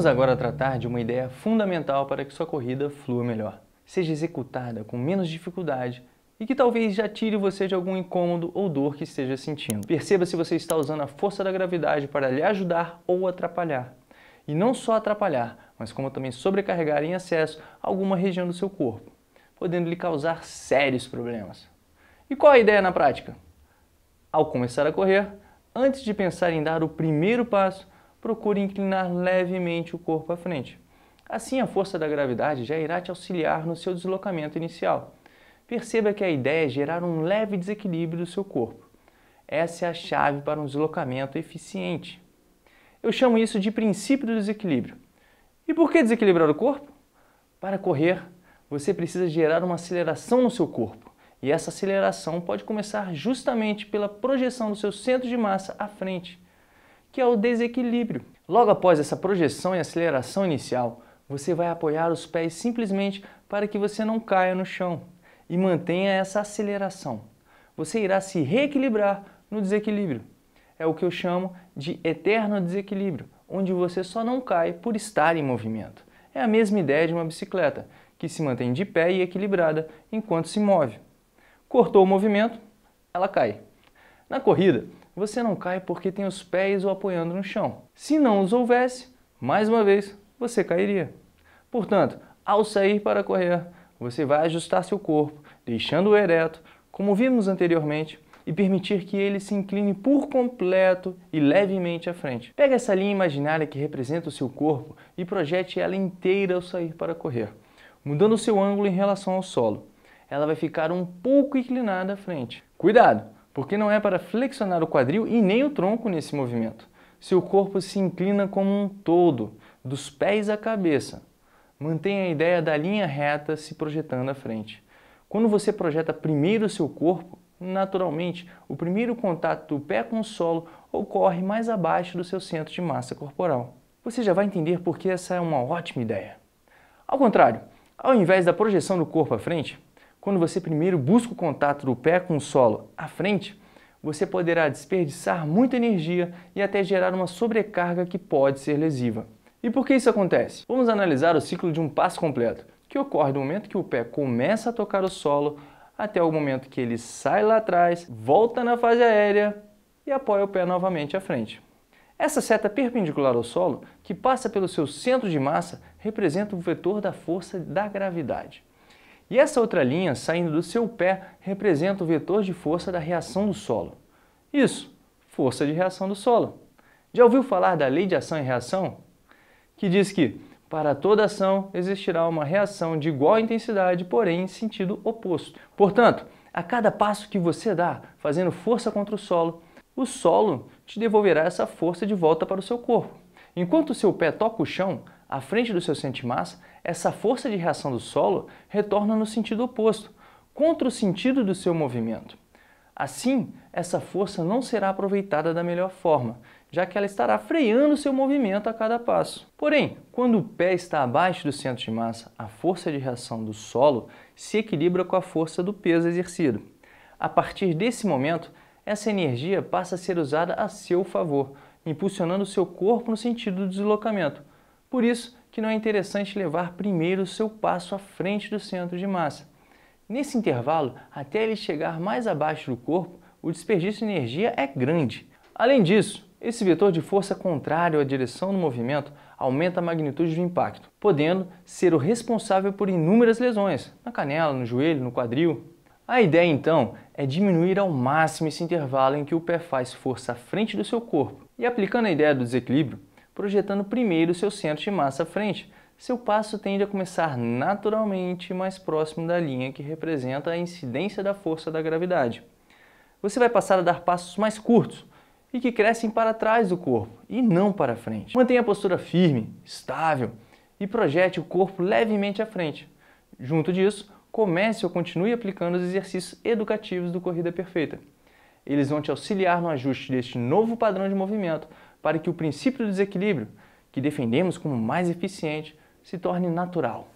Vamos agora tratar de uma ideia fundamental para que sua corrida flua melhor, seja executada com menos dificuldade e que talvez já tire você de algum incômodo ou dor que esteja sentindo. Perceba se você está usando a força da gravidade para lhe ajudar ou atrapalhar. E não só atrapalhar, mas como também sobrecarregar em excesso alguma região do seu corpo, podendo lhe causar sérios problemas. E qual a ideia na prática? Ao começar a correr, antes de pensar em dar o primeiro passo, procure inclinar levemente o corpo à frente. Assim, a força da gravidade já irá te auxiliar no seu deslocamento inicial. Perceba que a ideia é gerar um leve desequilíbrio do seu corpo. Essa é a chave para um deslocamento eficiente. Eu chamo isso de princípio do desequilíbrio. E por que desequilibrar o corpo? Para correr, você precisa gerar uma aceleração no seu corpo. E essa aceleração pode começar justamente pela projeção do seu centro de massa à frente que é o desequilíbrio. Logo após essa projeção e aceleração inicial, você vai apoiar os pés simplesmente para que você não caia no chão e mantenha essa aceleração. Você irá se reequilibrar no desequilíbrio. É o que eu chamo de eterno desequilíbrio, onde você só não cai por estar em movimento. É a mesma ideia de uma bicicleta, que se mantém de pé e equilibrada enquanto se move. Cortou o movimento, ela cai. Na corrida, você não cai porque tem os pés o apoiando no chão. Se não os houvesse, mais uma vez, você cairia. Portanto, ao sair para correr, você vai ajustar seu corpo, deixando-o ereto, como vimos anteriormente, e permitir que ele se incline por completo e levemente à frente. Pega essa linha imaginária que representa o seu corpo e projete ela inteira ao sair para correr, mudando seu ângulo em relação ao solo. Ela vai ficar um pouco inclinada à frente. Cuidado! porque não é para flexionar o quadril e nem o tronco nesse movimento. Seu corpo se inclina como um todo, dos pés à cabeça. Mantenha a ideia da linha reta se projetando à frente. Quando você projeta primeiro o seu corpo, naturalmente, o primeiro contato do pé com o solo ocorre mais abaixo do seu centro de massa corporal. Você já vai entender por que essa é uma ótima ideia. Ao contrário, ao invés da projeção do corpo à frente, quando você primeiro busca o contato do pé com o solo à frente, você poderá desperdiçar muita energia e até gerar uma sobrecarga que pode ser lesiva. E por que isso acontece? Vamos analisar o ciclo de um passo completo, que ocorre do momento que o pé começa a tocar o solo até o momento que ele sai lá atrás, volta na fase aérea e apoia o pé novamente à frente. Essa seta perpendicular ao solo, que passa pelo seu centro de massa, representa o vetor da força da gravidade. E essa outra linha saindo do seu pé representa o vetor de força da reação do solo. Isso, força de reação do solo. Já ouviu falar da lei de ação e reação? Que diz que para toda ação existirá uma reação de igual intensidade, porém em sentido oposto. Portanto, a cada passo que você dá fazendo força contra o solo, o solo te devolverá essa força de volta para o seu corpo. Enquanto o seu pé toca o chão, à frente do seu centro de massa, essa força de reação do solo retorna no sentido oposto, contra o sentido do seu movimento. Assim, essa força não será aproveitada da melhor forma, já que ela estará freando seu movimento a cada passo. Porém, quando o pé está abaixo do centro de massa, a força de reação do solo se equilibra com a força do peso exercido. A partir desse momento, essa energia passa a ser usada a seu favor, impulsionando seu corpo no sentido do deslocamento, por isso que não é interessante levar primeiro o seu passo à frente do centro de massa. Nesse intervalo, até ele chegar mais abaixo do corpo, o desperdício de energia é grande. Além disso, esse vetor de força contrário à direção do movimento aumenta a magnitude do impacto, podendo ser o responsável por inúmeras lesões na canela, no joelho, no quadril. A ideia então é diminuir ao máximo esse intervalo em que o pé faz força à frente do seu corpo. E aplicando a ideia do desequilíbrio, projetando primeiro seu centro de massa à frente. Seu passo tende a começar naturalmente mais próximo da linha que representa a incidência da força da gravidade. Você vai passar a dar passos mais curtos e que crescem para trás do corpo e não para frente. Mantenha a postura firme, estável e projete o corpo levemente à frente. Junto disso, comece ou continue aplicando os exercícios educativos do Corrida Perfeita. Eles vão te auxiliar no ajuste deste novo padrão de movimento, para que o princípio do desequilíbrio, que defendemos como mais eficiente, se torne natural.